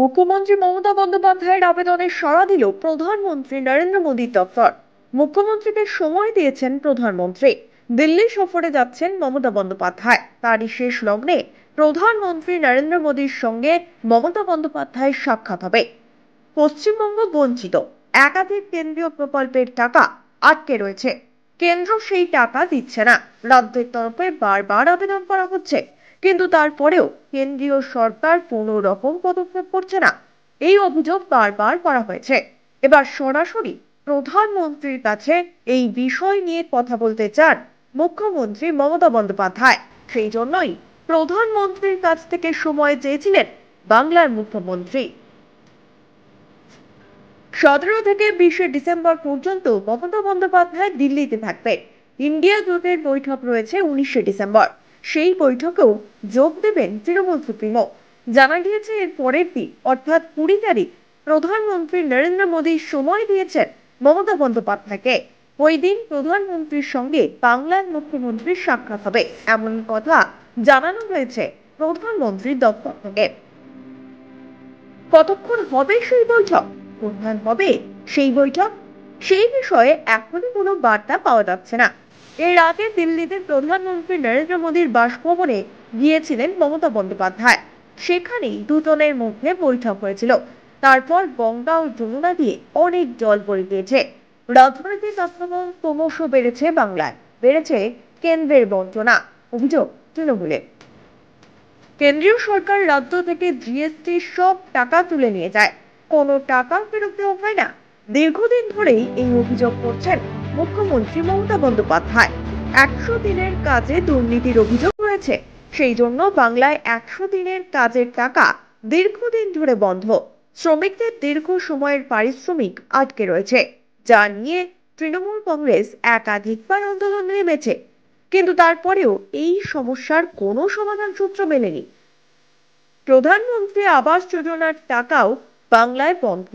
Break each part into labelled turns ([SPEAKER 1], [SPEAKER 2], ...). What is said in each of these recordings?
[SPEAKER 1] মুখ্যমন্ত্রী মমতা বন্দ্যোপাধ্যায়ের আবেদনে সাড়া দিল প্রধানমন্ত্রী নরেন্দ্র মোদীর দফতর মুখ্যমন্ত্রীকে সময় দিয়েছেন প্রধানমন্ত্রী দিল্লি সফরে যাচ্ছেন মমতা বন্দ্যোপাধ্যায় তারই শেষ লগ্নে প্রধানমন্ত্রী নরেন্দ্র মোদীর সঙ্গে মমতা বন্দ্যোপাধ্যায় সাক্ষাৎ হবে পশ্চিমবঙ্গ বঞ্চিত একাধিক কেন্দ্রীয় প্রকল্পের টাকা আটকে রয়েছে কেন্দ্র সেই টাকা দিচ্ছে না রাজ্যের তরফে বারবার আবেদন করা হচ্ছে কিন্তু তারপরেও কেন্দ্রীয় সরকার কোনো রকম পদক্ষেপ করছে না এই অভিযোগ বারবার করা হয়েছে এবার সরাসরি প্রধানমন্ত্রীর কাছে এই বিষয় নিয়ে কথা বলতে চান মুখ্যমন্ত্রী মমতা বন্দ্যোপাধ্যায় সেই জন্যই প্রধানমন্ত্রীর কাছ থেকে সময় চেয়েছিলেন বাংলার মুখ্যমন্ত্রী সতেরো থেকে বিশে ডিসেম্বর পর্যন্ত মমতা বন্দ্যোপাধ্যায় দিল্লিতে থাকবে ইন্ডিয়া জোটের বৈঠক রয়েছে উনিশে ডিসেম্বর সেই বৈঠকেও যোগ দেবেন তৃণমূল সুপ্রিমো জানা গিয়েছে এর পরের দিন অর্থাৎ কুড়ি তারিখ প্রধানমন্ত্রী নরেন্দ্র মোদী সময় দিয়েছেন মমতা বন্দ্যোপাধ্যায়কে ওই দিন প্রধানমন্ত্রীর সঙ্গে বাংলার মুখ্যমন্ত্রীর সাক্ষাৎ হবে এমন কথা জানানো হয়েছে প্রধানমন্ত্রীর দপ্তর থেকে কতক্ষণ হবে সেই বৈঠক কোথায় হবে সেই বৈঠক সেই বিষয়ে এখনই কোনো বার্তা পাওয়া যাচ্ছে না এর আগে দিল্লিতে প্রধানমন্ত্রী নরেন্দ্র মোদীর বাসভবনে গিয়েছিলেন মমতা বন্দ্যোপাধ্যায় সেখানেই দুজনের মধ্যে বৈঠক হয়েছিল তারপর গঙ্গা ও যমুনা দিয়ে অনেক জল পড়ে গিয়েছে রাজনৈতিক আক্রমণ ক্রমশ বেড়েছে বাংলায় বেড়েছে কেন্দ্রের বঞ্চনা অভিযোগ তৃণমূলের কেন্দ্রীয় সরকার রাজ্য থেকে জিএসটি সব টাকা তুলে নিয়ে যায় কোনো টাকা ফেরত দেওয়া হয় না দীর্ঘদিন ধরেই এই অভিযোগ করছেন মুখ্যমন্ত্রী মমতা বন্দ্যোপাধ্যায় একশো দিনের কাজে দুর্নীতির অভিযোগ রয়েছে সেই জন্য বাংলায় একশো দিনের কাজের টাকা দীর্ঘদিন ধরে বন্ধ শ্রমিকদের দীর্ঘ সময়ের পারিশ্রমিক আটকে রয়েছে যা নিয়ে তৃণমূল কংগ্রেস একাধিকবার আন্দোলন নেমেছে কিন্তু তারপরেও এই সমস্যার কোনো সমাধান সূত্র মেলেনি প্রধানমন্ত্রী আবাস যোজনার টাকাও বাংলায় বন্ধ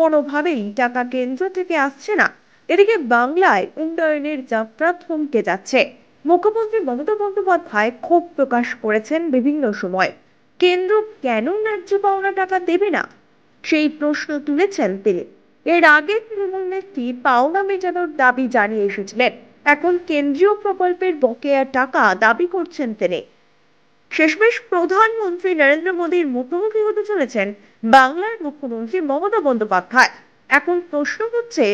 [SPEAKER 1] কোনোভাবেই টাকা কেন্দ্র থেকে আসছে না এদিকে বাংলায় উন্নয়নের যাত্রা থমকে যাচ্ছে মুখ্যমন্ত্রী মমতা বন্দ্যোপাধ্যায় ক্ষোভ প্রকাশ করেছেন বিভিন্ন সময় কেন্দ্র কেন ন্যায্য পাওনা টাকা দেবে না সেই প্রশ্ন তুলেছেন তিনি এর আগে তৃণমূল নেত্রী পাওনা মেটানোর দাবি জানিয়ে এসেছিলেন এখন কেন্দ্রীয় প্রকল্পের বকেয়া টাকা দাবি করছেন তিনি শেষমেশ প্রধানমন্ত্রী নরেন্দ্র মোদীর মুখোমুখি হতে চলেছেন বাংলার মুখ্যমন্ত্রী মমতা বন্দ্যোপাধ্যায় এখন প্রশ্ন হচ্ছে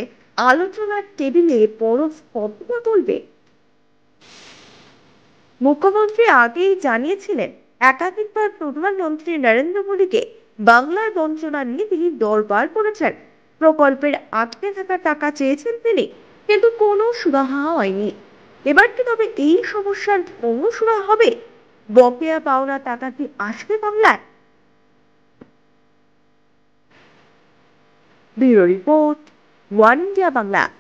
[SPEAKER 1] আলোচনার টেবিলে বরফ কতটা তুলবে মুখ্যমন্ত্রী আগেই জানিয়েছিলেন একাধিকবার প্রধানমন্ত্রী নরেন্দ্র মোদীকে বাংলার বঞ্চনা নিয়ে তিনি দরবার করেছেন প্রকল্পের আটকে থাকা টাকা চেয়েছেন তিনি কিন্তু কোনো সুরাহা হয়নি এবার কি তবে এই সমস্যার কোনো সুরাহা হবে বকেয়া পাওনা টাকা কি আসবে বাংলায় bureau report one India Bangla